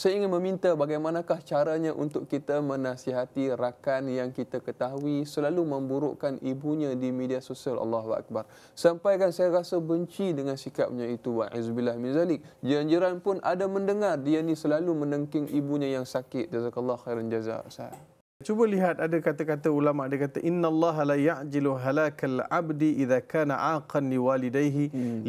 Saya ingin meminta bagaimanakah caranya untuk kita menasihati rakan yang kita ketahui selalu memburukkan ibunya di media sosial Allahu Akbar. Sampaikan saya rasa benci dengan sikapnya itu wa izbillah min zalik. Jiran-jiran pun ada mendengar dia ni selalu menengking ibunya yang sakit. Jazakallah khairan jazak. Sahab. Cuba lihat ada kata-kata ulama dia kata inna Allah la ya'jilu halakal abdi idza kana aqan li walidayhi hmm.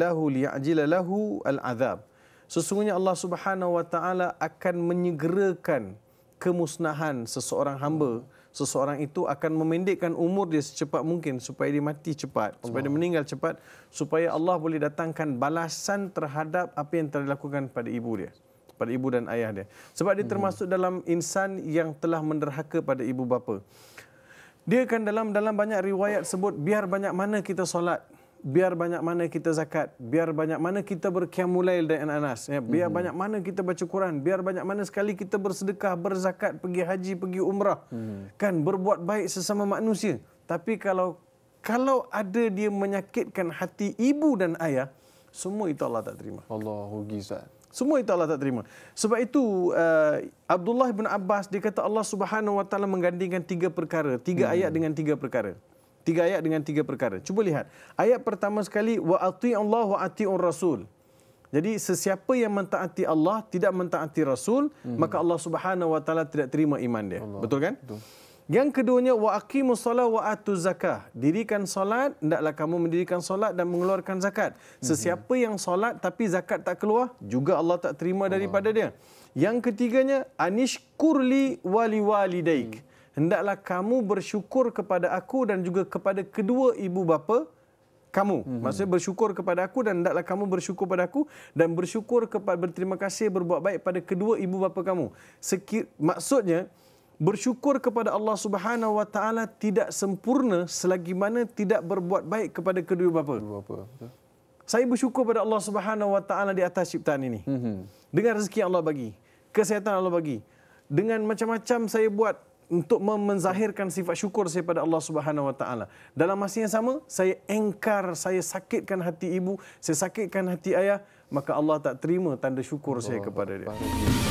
lahu liyajila lahu al-adhab sesungguhnya Allah Subhanahu Wa Taala akan menyegerakan kemusnahan seseorang hamba seseorang itu akan memendekkan umur dia secepat mungkin supaya dia mati cepat Allah. supaya dia meninggal cepat supaya Allah boleh datangkan balasan terhadap apa yang telah dilakukan pada ibu dia pada ibu dan ayah dia sebab dia hmm. termasuk dalam insan yang telah menderhaka pada ibu bapa dia kan dalam dalam banyak riwayat sebut biar banyak mana kita solat biar banyak mana kita zakat, biar banyak mana kita berkiamulail dengan Anas, ya, biar mm -hmm. banyak mana kita baca Quran, biar banyak mana sekali kita bersedekah, berzakat, pergi haji, pergi umrah. Mm -hmm. Kan berbuat baik sesama manusia. Tapi kalau kalau ada dia menyakitkan hati ibu dan ayah, semua itu Allah tak terima. Allahu gizat. Semua itu Allah tak terima. Sebab itu uh, Abdullah bin Abbas dikata Allah Subhanahu wa taala menggandingkan tiga perkara, tiga mm -hmm. ayat dengan tiga perkara. Tiga ayat dengan tiga perkara. Cuba lihat. Ayat pertama sekali, wa ati Allah wa ati Rasul. Jadi sesiapa yang mentaati Allah tidak mentaati Rasul, hmm. maka Allah Subhanahu wa taala tidak terima iman dia. Allah. Betul kan? Betul. Yang keduanya wa aqimus salat wa atu zakah. Dirikan solat, hendaklah kamu mendirikan solat dan mengeluarkan zakat. Mhm. Sesiapa hmm. yang solat tapi zakat tak keluar, juga Allah tak terima Allah. daripada dia. Yang ketiganya anishkurli wali walidaik. Hmm hendaklah kamu bersyukur kepada aku dan juga kepada kedua ibu bapa kamu. Mm-hmm. Maksudnya bersyukur kepada aku dan hendaklah kamu bersyukur kepada aku dan bersyukur kepada berterima kasih berbuat baik pada kedua ibu bapa kamu. Sekir, maksudnya bersyukur kepada Allah Subhanahu Wa Taala tidak sempurna selagi mana tidak berbuat baik kepada kedua bapa. Kedua bapa. Saya bersyukur kepada Allah Subhanahu Wa Taala di atas ciptaan ini. Mm-hmm. Dengan rezeki Allah bagi, kesihatan Allah bagi. Dengan macam-macam saya buat untuk menzahirkan sifat syukur saya pada Allah Subhanahu Wa Taala. Dalam masa yang sama, saya engkar, saya sakitkan hati ibu, saya sakitkan hati ayah, maka Allah tak terima tanda syukur saya kepada dia.